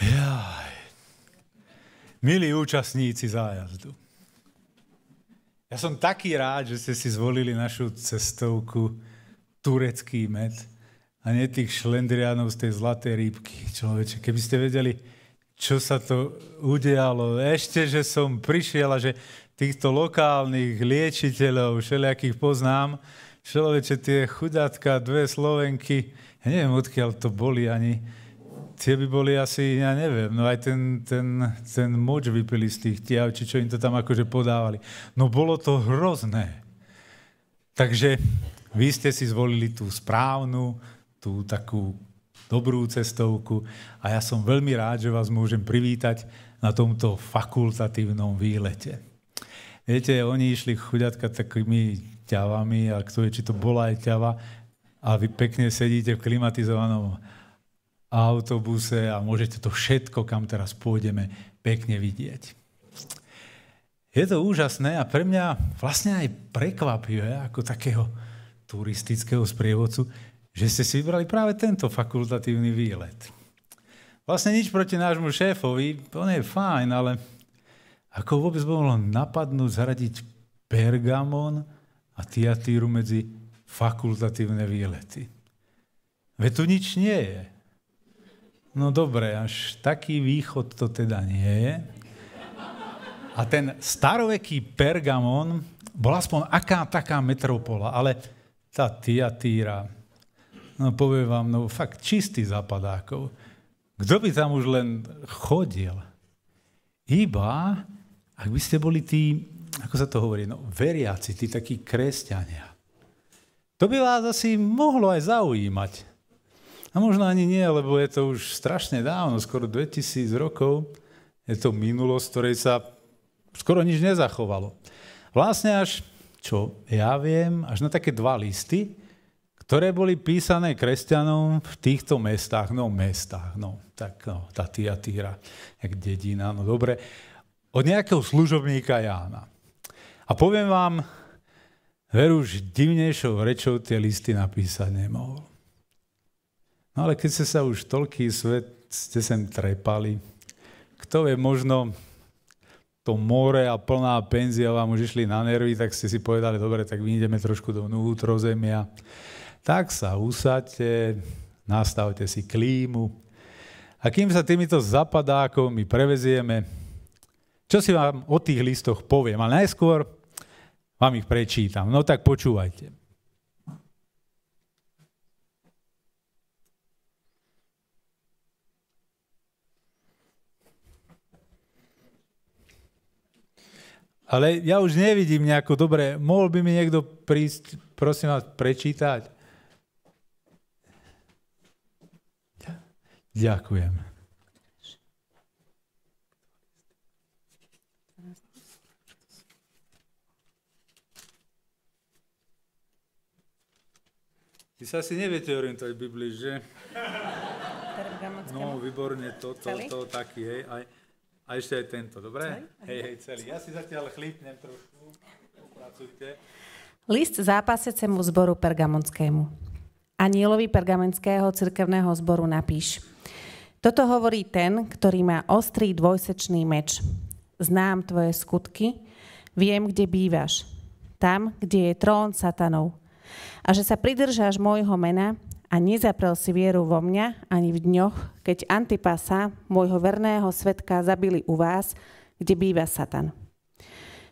Jaj. Milí účastníci zájazdu, ja som taký rád, že ste si zvolili našu cestovku turecký med a nie tých šlendriánov z tej zlaté rýbky. Človeče, keby ste vedeli, čo sa to udialo. Ešte, že som prišiel a že týchto lokálnych liečiteľov, všelijakých poznám, človeče, tie chudátka, dve Slovenky, ja neviem, odkiaľ to boli ani, tie by boli asi, ja neviem, no aj ten, ten, ten moč vypili z tých tiav, či čo im to tam akože podávali. No bolo to hrozné. Takže vy ste si zvolili tú správnu, tú takú dobrú cestovku a ja som veľmi rád, že vás môžem privítať na tomto fakultatívnom výlete. Viete, oni išli chuďatka takými ťavami a kto je, či to bola aj ťava a vy pekne sedíte v klimatizovanom autobuse a môžete to všetko, kam teraz pôjdeme, pekne vidieť. Je to úžasné a pre mňa vlastne aj prekvapivé ako takého turistického sprievodcu, že ste si vybrali práve tento fakultatívny výlet. Vlastne nič proti nášmu šéfovi, on je fajn, ale ako vôbec mohlo napadnúť zaradiť Pergamon a Tiatíru medzi fakultatívne výlety. Veď tu nič nie je. No dobre, až taký východ to teda nie je. A ten staroveký Pergamon bol aspoň aká taká metropola, ale tá Tiatíra, no poviem vám, no fakt čistý zapadákov. Kto by tam už len chodil? Iba, ak by ste boli tí, ako sa to hovorí, no veriaci, tí takí kresťania. To by vás asi mohlo aj zaujímať. A možno ani nie, lebo je to už strašne dávno, skoro 2000 rokov. Je to minulosť, ktorej sa skoro nič nezachovalo. Vlastne až, čo ja viem, až na také dva listy, ktoré boli písané kresťanom v týchto mestách, no mestách, no tak no, tá Tiatíra, jak dedina, no dobre, od nejakého služobníka Jána. A poviem vám, veru už divnejšou rečou tie listy napísať nemohol. No ale keď ste sa už toľký svet ste sem trepali, kto vie, možno to more a plná penzia vám už išli na nervy, tak ste si povedali, dobre, tak my ideme trošku do vnútrozemia. Tak sa usadte, nastavte si klímu. A kým sa týmito my prevezieme, čo si vám o tých listoch poviem? A najskôr vám ich prečítam. No tak počúvajte. Ale ja už nevidím nejako, dobre, mohol by mi niekto prísť, prosím vás, prečítať? Ďakujem. Vy sa asi neviete orientovať v Biblii, že? No, výborne, toto, to, to, taký, hej. Aj. A ešte aj tento, dobre? Hej, hej, celý. Ja si zatiaľ chlípnem trošku. Pracujte. List zápasecemu zboru pergamonskému. Anielovi pergamonského cirkevného zboru napíš. Toto hovorí ten, ktorý má ostrý dvojsečný meč. Znám tvoje skutky, viem, kde bývaš. Tam, kde je trón satanov. A že sa pridržáš môjho mena, a nezaprel si vieru vo mňa ani v dňoch, keď Antipasa, môjho verného svetka, zabili u vás, kde býva Satan.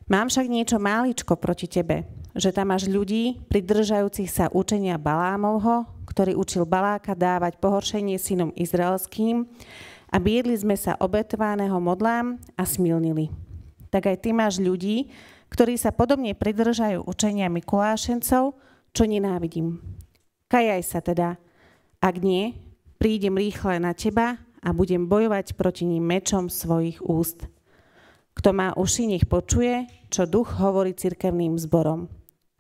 Mám však niečo máličko proti tebe, že tam máš ľudí, pridržajúcich sa učenia Balámovho, ktorý učil Baláka dávať pohoršenie synom izraelským a biedli sme sa obetovaného modlám a smilnili. Tak aj ty máš ľudí, ktorí sa podobne pridržajú učenia Mikulášencov, čo nenávidím. Kajaj sa teda. Ak nie, prídem rýchle na teba a budem bojovať proti ním mečom svojich úst. Kto má uši, nech počuje, čo duch hovorí cirkevným zborom.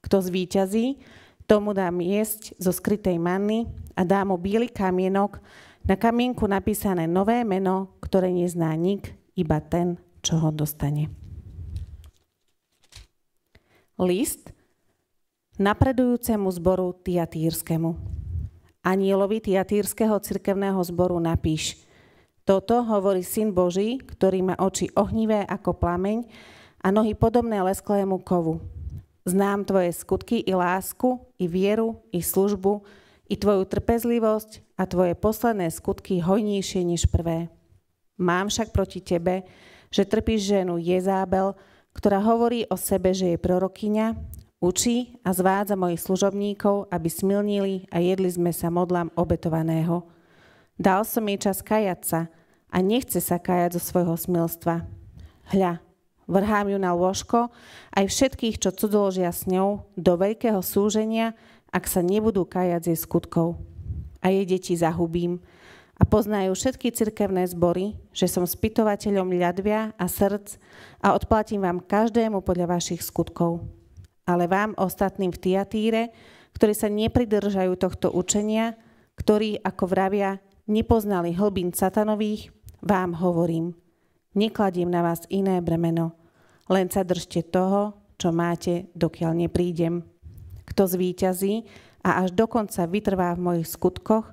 Kto zvíťazí, tomu dám jesť zo skrytej manny a dá mu bílý kamienok, na kamienku napísané nové meno, ktoré nezná nik, iba ten, čo ho dostane. List napredujúcemu zboru Tiatírskému. Anielovi Tiatírskeho cirkevného zboru napíš. Toto hovorí Syn Boží, ktorý má oči ohnivé ako plameň a nohy podobné lesklému kovu. Znám tvoje skutky i lásku, i vieru, i službu, i tvoju trpezlivosť a tvoje posledné skutky hojnejšie než prvé. Mám však proti tebe, že trpíš ženu Jezábel, ktorá hovorí o sebe, že je prorokyňa Učí a zvádza mojich služobníkov, aby smilnili a jedli sme sa modlám obetovaného. Dal som jej čas kajať sa a nechce sa kajať zo svojho smilstva. Hľa, vrhám ju na lôžko, aj všetkých, čo cudzoložia s ňou, do veľkého súženia, ak sa nebudú kajať z jej skutkov. A jej deti zahubím. A poznajú všetky cirkevné zbory, že som spytovateľom ľadvia a srdc a odplatím vám každému podľa vašich skutkov ale vám ostatným v Tiatíre, ktorí sa nepridržajú tohto učenia, ktorí, ako vravia, nepoznali hlbín satanových, vám hovorím. Nekladiem na vás iné bremeno, len sa držte toho, čo máte, dokiaľ neprídem. Kto zvíťazí a až dokonca vytrvá v mojich skutkoch,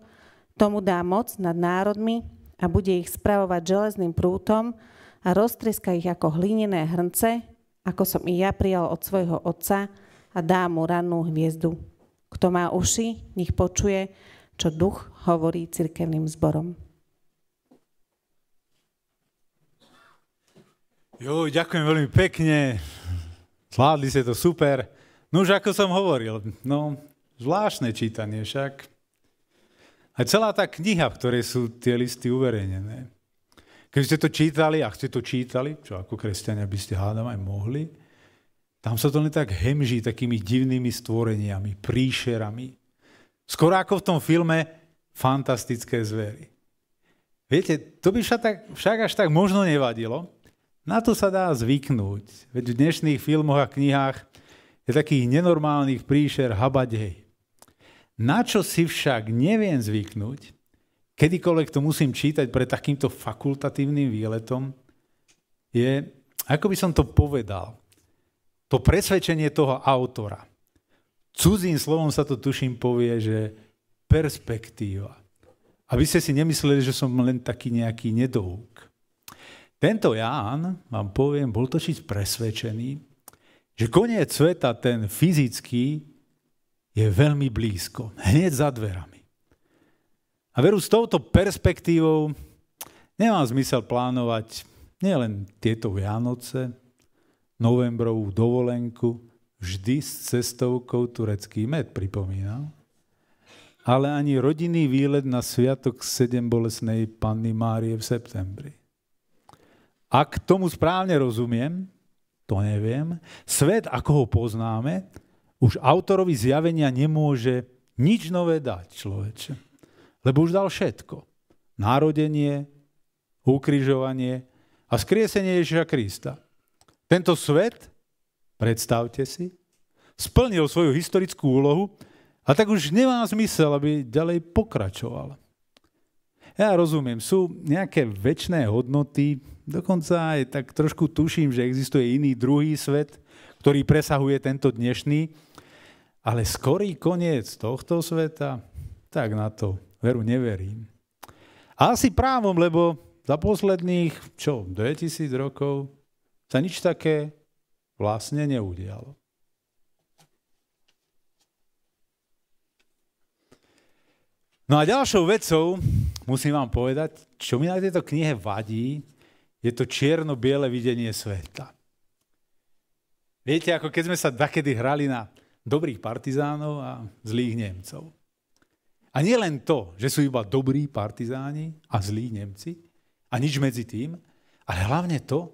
tomu dá moc nad národmi a bude ich spravovať železným prútom a roztreska ich ako hlinené hrnce, ako som i ja prijal od svojho otca a dá mu rannú hviezdu. Kto má uši, nech počuje, čo duch hovorí cirkevným zborom. Jo, ďakujem veľmi pekne. Zvládli ste to super. No už ako som hovoril, no zvláštne čítanie však. Aj celá tá kniha, v ktorej sú tie listy uverejnené, Keby ste to čítali, a ste to čítali, čo ako kresťania by ste hádam aj mohli, tam sa to len tak hemží takými divnými stvoreniami, príšerami. Skoro ako v tom filme Fantastické zvery. Viete, to by však, tak, však až tak možno nevadilo. Na to sa dá zvyknúť. Veď v dnešných filmoch a knihách je takých nenormálnych príšer habadej. Na čo si však neviem zvyknúť, kedykoľvek to musím čítať pred takýmto fakultatívnym výletom, je, ako by som to povedal, to presvedčenie toho autora. Cudzím slovom sa to tuším povie, že perspektíva. Aby ste si nemysleli, že som len taký nejaký nedohúk. Tento Ján, vám poviem, bol točiť presvedčený, že koniec sveta, ten fyzický, je veľmi blízko, hneď za dverami. A veru s touto perspektívou nemá zmysel plánovať nielen tieto Vianoce, novembrovú dovolenku, vždy s cestovkou turecký med, pripomínal, ale ani rodinný výlet na sviatok 7 bolesnej Panny Márie v septembri. Ak tomu správne rozumiem, to neviem, svet, ako ho poznáme, už autorovi zjavenia nemôže nič nové dať človeče. Lebo už dal všetko. Národenie, ukrižovanie a skriesenie Ježiša Krista. Tento svet, predstavte si, splnil svoju historickú úlohu a tak už nemá zmysel, aby ďalej pokračoval. Ja rozumiem, sú nejaké väčšné hodnoty, dokonca aj tak trošku tuším, že existuje iný druhý svet, ktorý presahuje tento dnešný, ale skorý koniec tohto sveta, tak na to veru neverím. A asi právom, lebo za posledných, čo, 2000 rokov sa nič také vlastne neudialo. No a ďalšou vecou, musím vám povedať, čo mi na tejto knihe vadí, je to čierno-biele videnie sveta. Viete, ako keď sme sa dakedy hrali na dobrých partizánov a zlých Nemcov. A nie len to, že sú iba dobrí partizáni a zlí Nemci a nič medzi tým, ale hlavne to,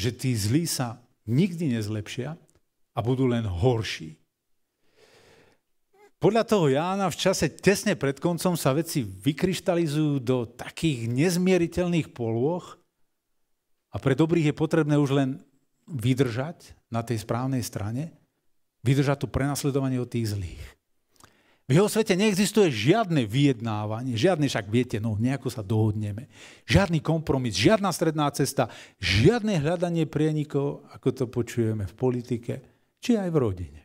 že tí zlí sa nikdy nezlepšia a budú len horší. Podľa toho Jána v čase tesne pred koncom sa veci vykryštalizujú do takých nezmieriteľných polôch a pre dobrých je potrebné už len vydržať na tej správnej strane, vydržať to prenasledovanie od tých zlých. V jeho svete neexistuje žiadne vyjednávanie, žiadne však viete, no nejako sa dohodneme. Žiadny kompromis, žiadna stredná cesta, žiadne hľadanie prienikov, ako to počujeme v politike, či aj v rodine.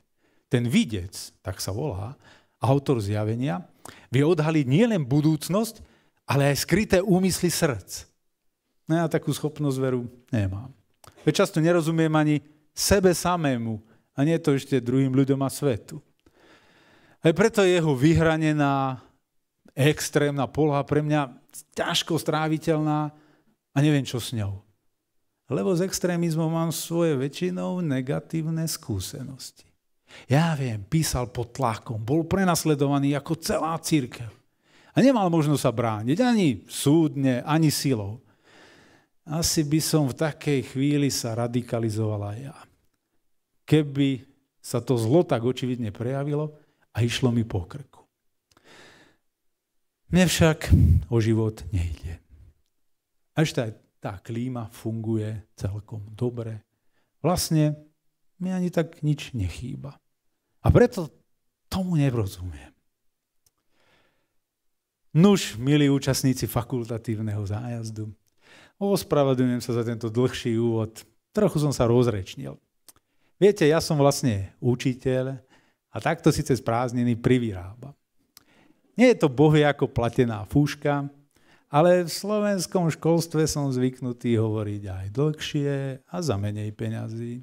Ten videc, tak sa volá, autor zjavenia, vie odhaliť nielen budúcnosť, ale aj skryté úmysly srdc. No ja takú schopnosť veru nemám. Veď často nerozumiem ani sebe samému a nie to ešte druhým ľuďom a svetu. Aj preto jeho vyhranená, extrémna polha pre mňa ťažko stráviteľná a neviem, čo s ňou. Lebo s extrémizmom mám svoje väčšinou negatívne skúsenosti. Ja viem, písal pod tlakom, bol prenasledovaný ako celá církev. A nemal možnosť sa brániť ani súdne, ani silou. Asi by som v takej chvíli sa radikalizovala ja. Keby sa to zlo tak očividne prejavilo, a išlo mi po krku. Mne však o život nejde. Až tá, tá klíma funguje celkom dobre. Vlastne mi ani tak nič nechýba. A preto tomu nerozumiem. Nuž, milí účastníci fakultatívneho zájazdu, ospravedlňujem sa za tento dlhší úvod. Trochu som sa rozrečnil. Viete, ja som vlastne učiteľ a takto si cez prázdniny privyrába. Nie je to bohy ako platená fúška, ale v slovenskom školstve som zvyknutý hovoriť aj dlhšie a za menej peňazí.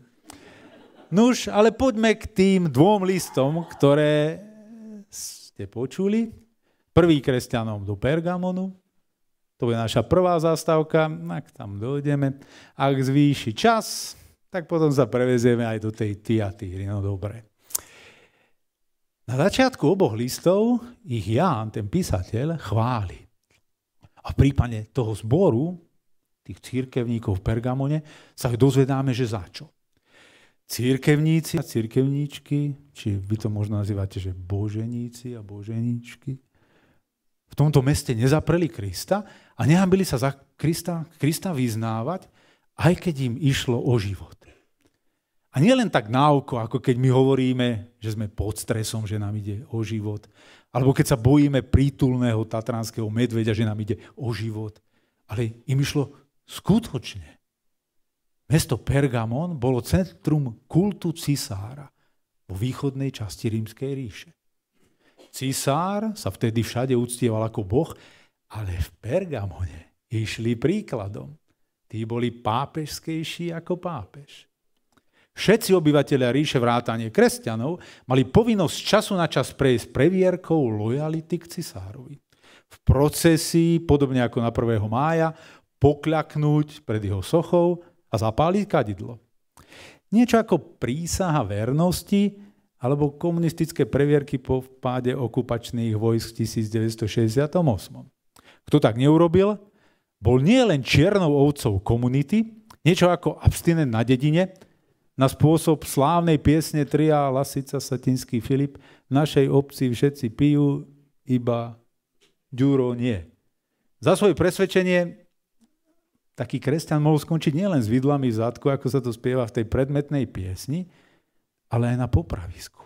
Nuž, ale poďme k tým dvom listom, ktoré ste počuli. Prvý kresťanom do Pergamonu, to je naša prvá zastávka, ak tam dojdeme. Ak zvýši čas, tak potom sa prevezieme aj do tej Tiatýry. No dobre. Na začiatku oboch listov ich Ján, ten písateľ, chváli. A v prípade toho zboru, tých církevníkov v Pergamone, sa dozvedáme, že za čo. Církevníci a církevníčky, či vy to možno nazývate, že boženíci a boženíčky, v tomto meste nezapreli Krista a nehambili sa za Krista, Krista vyznávať, aj keď im išlo o život. A nie len tak náoko, ako keď my hovoríme, že sme pod stresom, že nám ide o život. Alebo keď sa bojíme prítulného tatranského medveďa, že nám ide o život. Ale im išlo skutočne. Mesto Pergamon bolo centrum kultu cisára vo východnej časti rímskej ríše. Cisár sa vtedy všade uctieval ako boh, ale v Pergamone išli príkladom. Tí boli pápežskejší ako pápež. Všetci obyvateľia ríše vrátane kresťanov mali povinnosť času na čas prejsť previerkou lojality k cisárovi. V procesi, podobne ako na 1. mája, pokľaknúť pred jeho sochou a zapáliť kadidlo. Niečo ako prísaha vernosti alebo komunistické previerky po vpáde okupačných vojsk v 1968. Kto tak neurobil, bol nielen čiernou ovcov komunity, niečo ako abstinent na dedine, na spôsob slávnej piesne Tria Lasica Satinský Filip v našej obci všetci pijú, iba Ďuro nie. Za svoje presvedčenie taký kresťan mohol skončiť nielen s vidlami v zadku, ako sa to spieva v tej predmetnej piesni, ale aj na popravisku.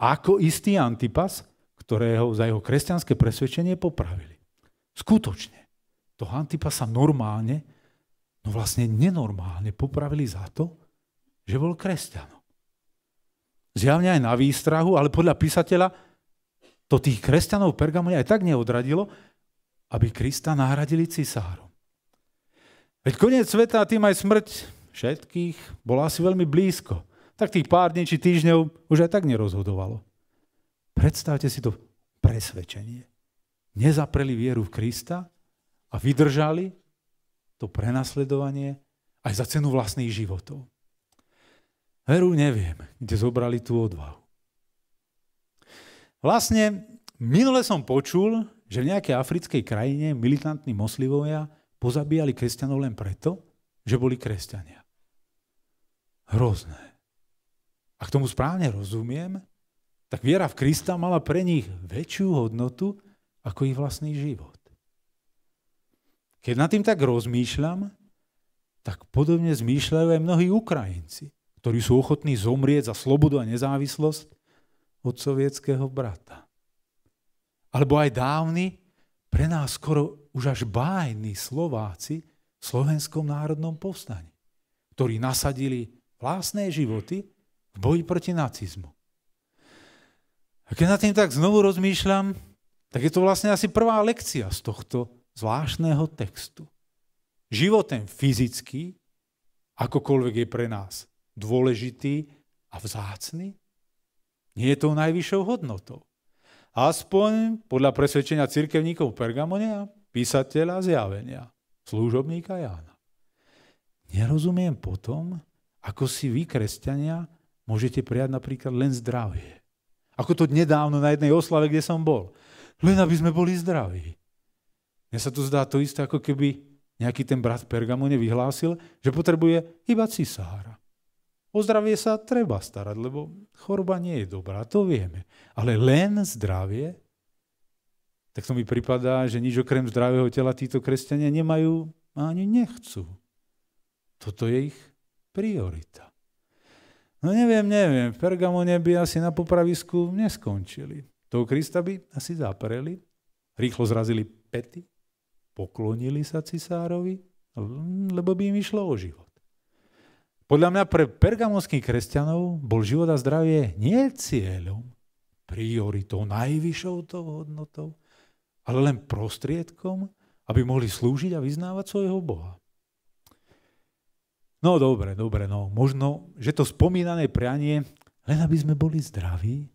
Ako istý Antipas, ktorého za jeho kresťanské presvedčenie popravili. Skutočne. To Antipasa normálne, no vlastne nenormálne popravili za to, že bol kresťanom. Zjavne aj na výstrahu, ale podľa písateľa to tých kresťanov v Pergamone aj tak neodradilo, aby Krista nahradili cisárom. Veď koniec sveta a tým aj smrť všetkých bola asi veľmi blízko. Tak tých pár dní či týždňov už aj tak nerozhodovalo. Predstavte si to presvedčenie. Nezapreli vieru v Krista a vydržali to prenasledovanie aj za cenu vlastných životov. Veru neviem, kde zobrali tú odvahu. Vlastne, minule som počul, že v nejakej africkej krajine militantní moslivovia pozabíjali kresťanov len preto, že boli kresťania. Hrozné. Ak tomu správne rozumiem, tak viera v Krista mala pre nich väčšiu hodnotu ako ich vlastný život. Keď nad tým tak rozmýšľam, tak podobne zmýšľajú aj mnohí Ukrajinci ktorí sú ochotní zomrieť za slobodu a nezávislosť od sovietského brata. Alebo aj dávni, pre nás skoro už až bájni Slováci v slovenskom národnom povstaní, ktorí nasadili vlastné životy v boji proti nacizmu. A keď nad tým tak znovu rozmýšľam, tak je to vlastne asi prvá lekcia z tohto zvláštneho textu. Život ten fyzický, akokoľvek je pre nás dôležitý a vzácný? Nie je to najvyššou hodnotou. Aspoň podľa presvedčenia cirkevníkov Pergamonia, písateľa zjavenia, služobníka Jána. Nerozumiem potom, ako si vy, kresťania, môžete prijať napríklad len zdravie. Ako to nedávno na jednej oslave, kde som bol. Len aby sme boli zdraví. Mne sa tu zdá to isté, ako keby nejaký ten brat Pergamone vyhlásil, že potrebuje iba cisára. O zdravie sa treba starať, lebo choroba nie je dobrá, to vieme. Ale len zdravie? Tak to mi pripadá, že nič okrem zdravého tela títo kresťania nemajú a ani nechcú. Toto je ich priorita. No neviem, neviem, v Pergamone by asi na popravisku neskončili. Toho Krista by asi zapreli, rýchlo zrazili pety, poklonili sa cisárovi, lebo by im išlo o život. Podľa mňa pre pergamonských kresťanov bol život a zdravie nie cieľom, prioritou, najvyššou tou hodnotou, ale len prostriedkom, aby mohli slúžiť a vyznávať svojho Boha. No dobre, dobre, no možno, že to spomínané prianie, len aby sme boli zdraví,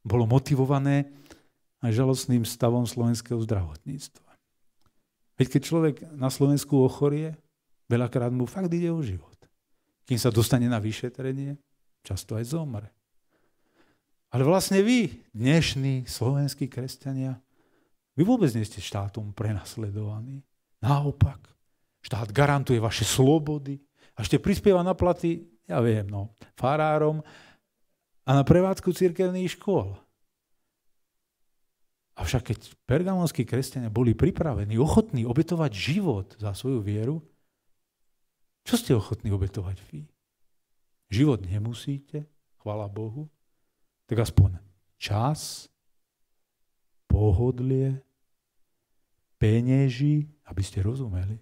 bolo motivované aj žalostným stavom slovenského zdravotníctva. Veď keď človek na Slovensku ochorie, veľakrát mu fakt ide o život. Kým sa dostane na vyšetrenie, často aj zomre. Ale vlastne vy, dnešní slovenskí kresťania, vy vôbec nie ste štátom prenasledovaní. Naopak, štát garantuje vaše slobody a ešte prispieva na platy, ja viem, no, farárom a na prevádzku církevných škôl. Avšak keď pergamonskí kresťania boli pripravení, ochotní obetovať život za svoju vieru, čo ste ochotní obetovať vy? Život nemusíte, chvala Bohu, tak aspoň čas, pohodlie, penieži, aby ste rozumeli.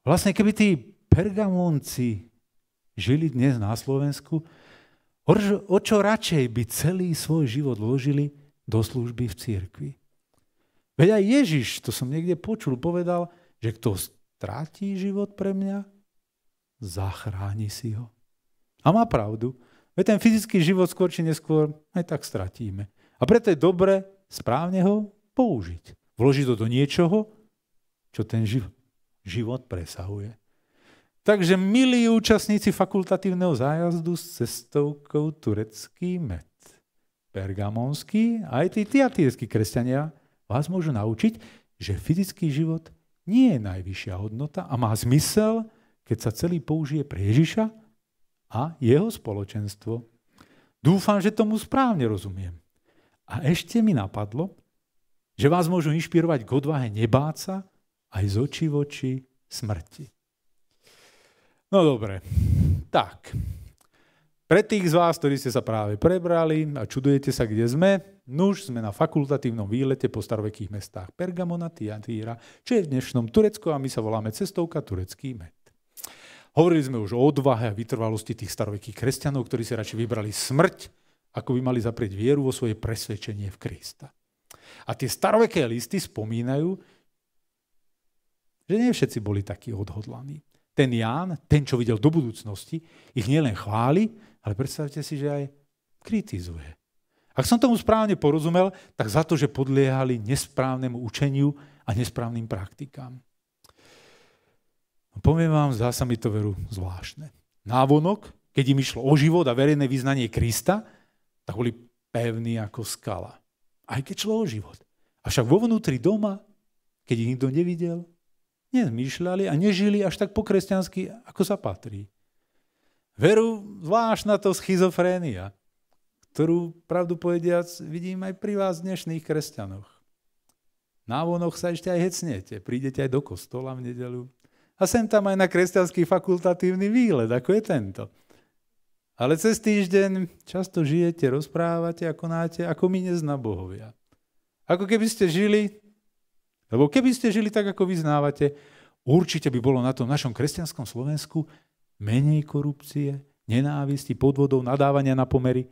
Vlastne keby tí pergamonci žili dnes na Slovensku, o čo radšej by celý svoj život vložili do služby v církvi. Veď aj Ježiš, to som niekde počul, povedal, že kto stráti život pre mňa, zachráni si ho. A má pravdu. Veď ten fyzický život skôr či neskôr aj tak stratíme. A preto je dobre správne ho použiť. Vložiť to do niečoho, čo ten život, život presahuje. Takže milí účastníci fakultatívneho zájazdu s cestovkou turecký med, pergamonský, aj tí tiatírsky kresťania vás môžu naučiť, že fyzický život nie je najvyššia hodnota a má zmysel, keď sa celý použije pre Ježiša a jeho spoločenstvo. Dúfam, že tomu správne rozumiem. A ešte mi napadlo, že vás môžu inšpirovať k odvahe nebáca aj z očí v oči smrti. No dobre, tak. Pre tých z vás, ktorí ste sa práve prebrali a čudujete sa, kde sme, Nuž sme na fakultatívnom výlete po starovekých mestách Pergamona, Tiatýra, čo je v dnešnom Turecku a my sa voláme Cestovka Turecký med. Hovorili sme už o odvahe a vytrvalosti tých starovekých kresťanov, ktorí si radšej vybrali smrť, ako by mali zaprieť vieru vo svoje presvedčenie v Krista. A tie staroveké listy spomínajú, že nie všetci boli takí odhodlaní. Ten Ján, ten, čo videl do budúcnosti, ich nielen chváli, ale predstavte si, že aj kritizuje. Ak som tomu správne porozumel, tak za to, že podliehali nesprávnemu učeniu a nesprávnym praktikám. Poviem vám, zdá sa mi to veru zvláštne. Návonok, keď im išlo o život a verejné vyznanie Krista, tak boli pevní ako skala. Aj keď šlo o život. Avšak vo vnútri doma, keď ich nikto nevidel, nezmýšľali a nežili až tak po kresťansky, ako sa patrí. Veru zvláštna to schizofrénia ktorú, pravdu povediac, vidím aj pri vás dnešných kresťanoch. Na vonoch sa ešte aj hecnete, prídete aj do kostola v nedelu a sem tam aj na kresťanský fakultatívny výlet, ako je tento. Ale cez týždeň často žijete, rozprávate a konáte ako my nezná bohovia. Ako keby ste žili, lebo keby ste žili tak, ako vyznávate, určite by bolo na tom našom kresťanskom Slovensku menej korupcie, nenávisti, podvodov, nadávania na pomery,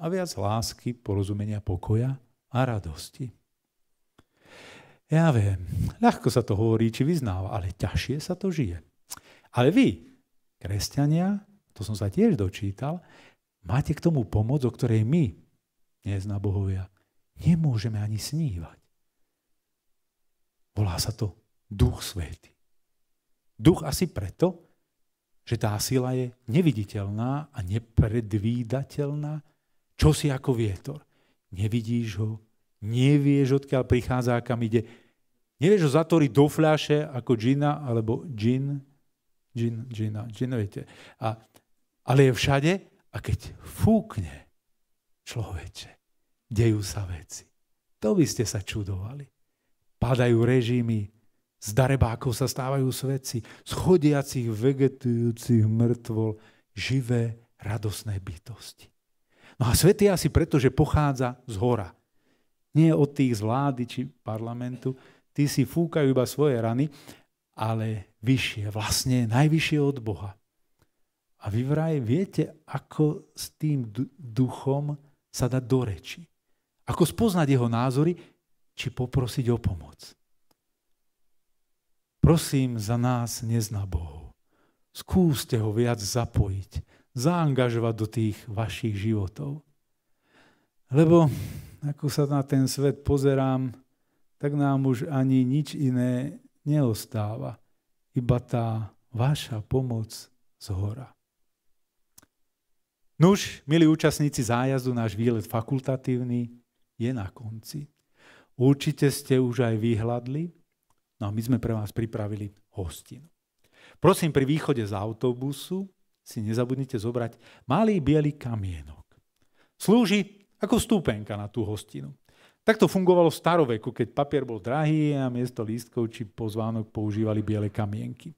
a viac lásky, porozumenia, pokoja a radosti. Ja viem, ľahko sa to hovorí či vyznáva, ale ťažšie sa to žije. Ale vy, kresťania, to som sa tiež dočítal, máte k tomu pomoc, o ktorej my, nezná bohovia, nemôžeme ani snívať. Volá sa to Duch Svetý. Duch asi preto, že tá sila je neviditeľná a nepredvídateľná, čo si ako vietor? Nevidíš ho, nevieš, odkiaľ prichádza kam ide. Nevieš ho zatvoriť do fľaše ako džina alebo džin, džin, džina, džin, viete. A, ale je všade a keď fúkne človeče, dejú sa veci. To by ste sa čudovali. Padajú režimy, z darebákov sa stávajú svetci, z chodiacich, vegetujúcich mŕtvol, živé, radosné bytosti. No a svet je asi preto, že pochádza z hora. Nie od tých z vlády či parlamentu. Tí si fúkajú iba svoje rany, ale vyššie, vlastne najvyššie od Boha. A vy vraj viete, ako s tým duchom sa dá do reči. Ako spoznať jeho názory, či poprosiť o pomoc. Prosím za nás nezná Bohu. Skúste ho viac zapojiť zaangažovať do tých vašich životov. Lebo ako sa na ten svet pozerám, tak nám už ani nič iné neostáva, iba tá vaša pomoc z hora. Nuž, milí účastníci zájazdu, náš výlet fakultatívny je na konci. Určite ste už aj vyhľadli, no a my sme pre vás pripravili hostinu. Prosím, pri východe z autobusu si nezabudnite zobrať malý biely kamienok. Slúži ako stúpenka na tú hostinu. Tak to fungovalo v staroveku, keď papier bol drahý a miesto lístkov či pozvánok používali biele kamienky.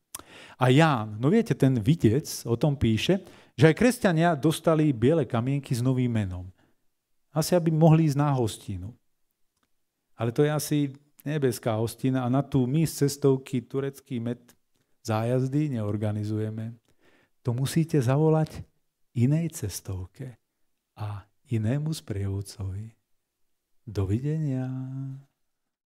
A Ján, no viete, ten videc o tom píše, že aj kresťania dostali biele kamienky s novým menom. Asi aby mohli ísť na hostinu. Ale to je asi nebeská hostina a na tú my z cestovky turecký med zájazdy neorganizujeme to musíte zavolať inej cestovke a inému sprievodcovi. Dovidenia.